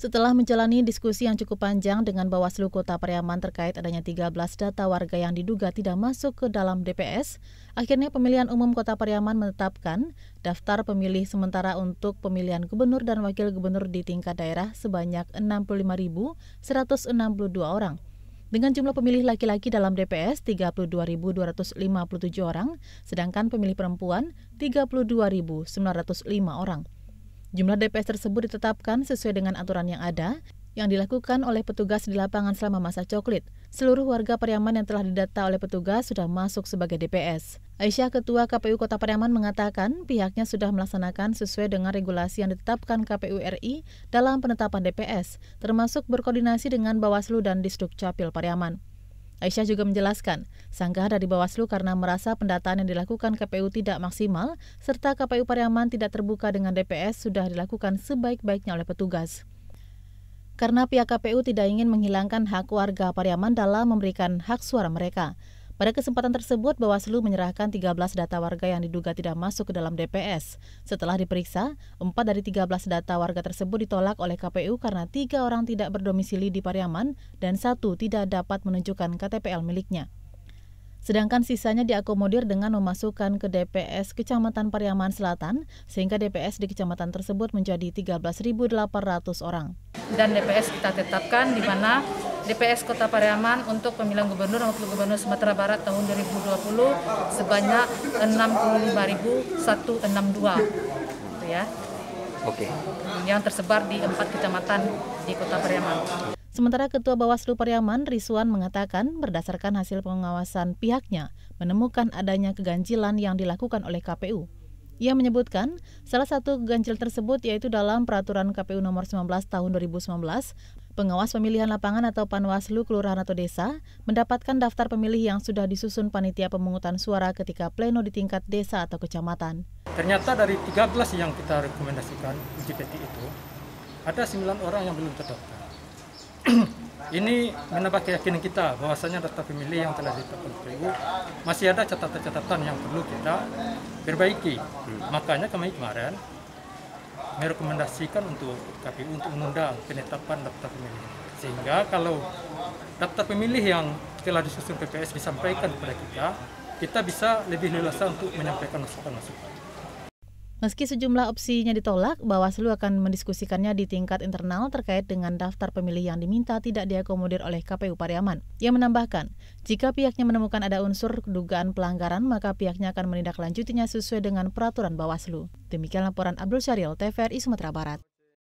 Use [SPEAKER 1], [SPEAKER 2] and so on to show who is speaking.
[SPEAKER 1] Setelah menjalani diskusi yang cukup panjang dengan Bawaslu Kota Pariaman terkait adanya 13 data warga yang diduga tidak masuk ke dalam DPS, akhirnya Pemilihan Umum Kota Pariaman menetapkan daftar pemilih sementara untuk pemilihan gubernur dan wakil gubernur di tingkat daerah sebanyak 65.162 orang. Dengan jumlah pemilih laki-laki dalam DPS 32.257 orang, sedangkan pemilih perempuan 32.905 orang. Jumlah DPS tersebut ditetapkan sesuai dengan aturan yang ada yang dilakukan oleh petugas di lapangan selama masa coklit. Seluruh warga Pariaman yang telah didata oleh petugas sudah masuk sebagai DPS. Aisyah Ketua KPU Kota Pariaman mengatakan pihaknya sudah melaksanakan sesuai dengan regulasi yang ditetapkan KPU RI dalam penetapan DPS, termasuk berkoordinasi dengan Bawaslu dan Disduk Capil Pariaman. Aisyah juga menjelaskan, sanggah dari Bawaslu karena merasa pendataan yang dilakukan KPU tidak maksimal serta KPU Pariaman tidak terbuka dengan DPS sudah dilakukan sebaik-baiknya oleh petugas karena pihak KPU tidak ingin menghilangkan hak warga Pariaman dalam memberikan hak suara mereka. Pada kesempatan tersebut, Bawaslu menyerahkan 13 data warga yang diduga tidak masuk ke dalam DPS. Setelah diperiksa, 4 dari 13 data warga tersebut ditolak oleh KPU karena tiga orang tidak berdomisili di Pariaman dan satu tidak dapat menunjukkan KTPL miliknya. Sedangkan sisanya diakomodir dengan memasukkan ke DPS Kecamatan Pariaman Selatan, sehingga DPS di kecamatan tersebut menjadi 13.800 orang. Dan DPS kita tetapkan di mana DPS Kota Pariaman untuk pemilihan gubernur dan wakil gubernur Sumatera Barat tahun 2020 sebanyak 65.162 gitu ya. Oke. Okay. Yang tersebar di empat kecamatan di Kota Pariaman. Sementara Ketua Bawaslu Pariaman Rizwan mengatakan berdasarkan hasil pengawasan pihaknya menemukan adanya keganjilan yang dilakukan oleh KPU ia menyebutkan salah satu ganjil tersebut yaitu dalam peraturan KPU nomor 19 tahun 2019 Pengawas Pemilihan Lapangan atau Panwaslu Kelurahan atau Desa mendapatkan daftar pemilih yang sudah disusun panitia pemungutan suara ketika pleno di tingkat desa atau kecamatan.
[SPEAKER 2] Ternyata dari 13 yang kita rekomendasikan uji peti itu, ada 9 orang yang belum terdaftar. Ini menambah keyakinan kita bahwasanya data pemilih yang telah ditetapkan KPU masih ada catatan-catatan yang perlu kita perbaiki. Hmm. Makanya kami kemarin merekomendasikan untuk KPU untuk menunda penetapan data pemilih. Sehingga kalau daftar pemilih yang telah disusun PPS disampaikan kepada kita, kita bisa lebih leluasa untuk menyampaikan masukan-masukan.
[SPEAKER 1] Meski sejumlah opsinya ditolak, Bawaslu akan mendiskusikannya di tingkat internal terkait dengan daftar pemilih yang diminta tidak diakomodir oleh KPU Pariaman. Ia menambahkan, jika pihaknya menemukan ada unsur dugaan pelanggaran, maka pihaknya akan menindaklanjutinya sesuai dengan peraturan Bawaslu. Demikian laporan Abdul Syaril, TVRI Sumatera Barat.